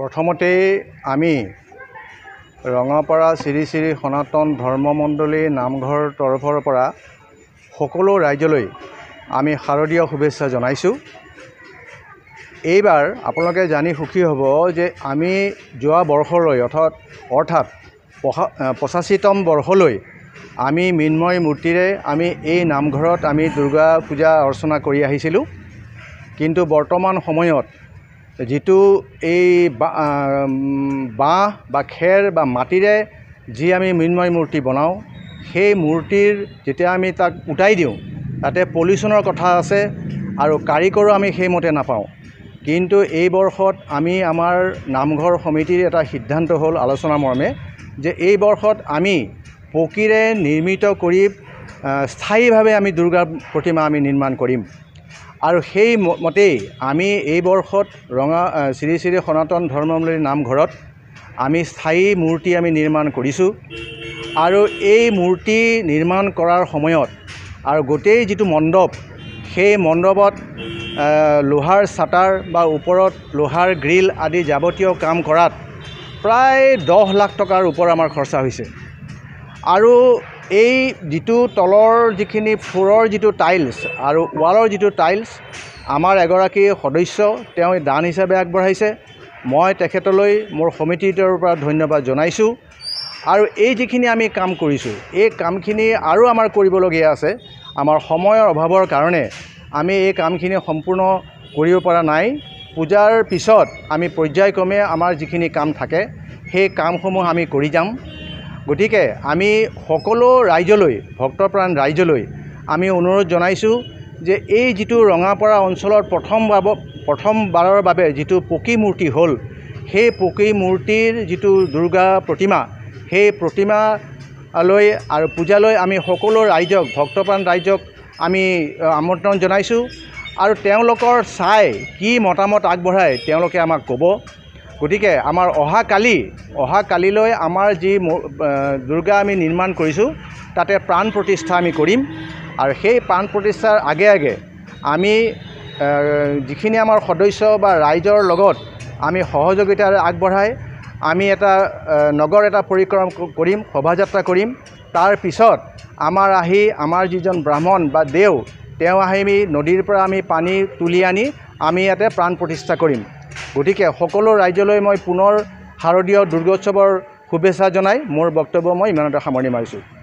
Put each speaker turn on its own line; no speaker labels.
প্ৰথমতেই আমি ৰঙাপাৰা শ্ৰী শ্ৰী সনাতন ধৰ্ম মণ্ডলী নামঘৰ তৰফৰ পৰা সকলো ৰাইজলৈ আমি শাৰদীয় শুভেচ্ছা জনাইছোঁ এইবাৰ আপোনালোকে জানি সুখী হ'ব যে আমি যোৱা বৰ্ষলৈ অৰ্থাৎ অৰ্থাৎ পঁচাশীতম বৰ্ষলৈ আমি মৃন্ময় মূৰ্তিৰে আমি এই নামঘৰত আমি দুৰ্গা পূজা অৰ্চনা কৰি আহিছিলোঁ কিন্তু বৰ্তমান সময়ত যিটো এই বাঁহ বা খেৰ বা মাটিৰে যি আমি মৃন্ময় মূৰ্তি বনাওঁ সেই মূৰ্তিৰ যেতিয়া আমি তাক উটাই দিওঁ তাতে পলিউশ্যনৰ কথা আছে আৰু কাৰিকৰো আমি সেইমতে নাপাওঁ কিন্তু এই বৰ্ষত আমি আমাৰ নামঘৰ সমিতিৰ এটা সিদ্ধান্ত হ'ল আলোচনা মৰ্মে যে এই বৰ্ষত আমি পকীৰে নিৰ্মিত কৰি স্থায়ীভাৱে আমি দুৰ্গা প্ৰতিমা আমি নিৰ্মাণ কৰিম আৰু সেই মতেই আমি এই বৰ্ষত ৰঙা শ্ৰী শ্ৰী সনাতন ধৰ্মাৱলীৰ নামঘৰত আমি স্থায়ী মূৰ্তি আমি নিৰ্মাণ কৰিছোঁ আৰু এই মূৰ্তি নিৰ্মাণ কৰাৰ সময়ত আৰু গোটেই যিটো মণ্ডপ সেই মণ্ডপত লোহাৰ চাটাৰ বা ওপৰত লোহাৰ গ্ৰিল আদি যাৱতীয় কাম কৰাত প্ৰায় দহ লাখ টকাৰ ওপৰত আমাৰ খৰচা হৈছে আৰু এই যিটো তলৰ যিখিনি ফ্লৰৰ যিটো টাইলছ আৰু ৱালৰ যিটো টাইলছ আমাৰ এগৰাকী সদস্য তেওঁ দান হিচাপে আগবঢ়াইছে মই তেখেতলৈ মোৰ সমিতিটোৰ পৰা ধন্যবাদ জনাইছোঁ আৰু এই যিখিনি আমি কাম কৰিছোঁ এই কামখিনি আৰু আমাৰ কৰিবলগীয়া আছে আমাৰ সময়ৰ অভাৱৰ কাৰণে আমি এই কামখিনি সম্পূৰ্ণ কৰিব পৰা নাই পূজাৰ পিছত আমি পৰ্যায়ক্ৰমে আমাৰ যিখিনি কাম থাকে সেই কামসমূহ আমি কৰি যাম গতিকে আমি সকলো ৰাইজলৈ ভক্তপ্ৰাণ ৰাইজলৈ আমি অনুৰোধ জনাইছোঁ যে এই যিটো ৰঙাপাৰা অঞ্চলত প্ৰথম প্ৰথমবাৰৰ বাবে যিটো পকী মূৰ্তি হ'ল সেই পকী মূৰ্তিৰ যিটো দুৰ্গা প্ৰতিমা সেই প্ৰতিমালৈ আৰু পূজালৈ আমি সকলো ৰাইজক ভক্তপ্ৰাণ ৰাইজক আমি আমন্ত্ৰণ জনাইছোঁ আৰু তেওঁলোকৰ চাই কি মতামত আগবঢ়ায় তেওঁলোকে আমাক ক'ব গতিকে আমাৰ অহা কালি অহা কালিলৈ আমাৰ যি দুৰ্গা আমি নিৰ্মাণ কৰিছোঁ তাতে প্ৰাণ প্ৰতিষ্ঠা আমি কৰিম আৰু সেই প্ৰাণ প্ৰতিষ্ঠাৰ আগে আগে আমি যিখিনি আমাৰ সদস্য বা ৰাইজৰ লগত আমি সহযোগিতা আগবঢ়াই আমি এটা নগৰ এটা পৰিক্ৰমা কৰিম শোভাযাত্ৰা কৰিম তাৰ পিছত আমাৰ আহি আমাৰ যিজন ব্ৰাহ্মণ বা দেও তেওঁ আহি আমি নদীৰ পৰা আমি পানী তুলি আনি আমি ইয়াতে প্ৰাণ প্ৰতিষ্ঠা কৰিম গতিকে সকলো ৰাইজলৈ মই পুনৰ শাৰদীয় দুৰ্গোৎসৱৰ শুভেচ্ছা জনাই মোৰ বক্তব্য মই ইমানতে সামৰণি মাৰিছোঁ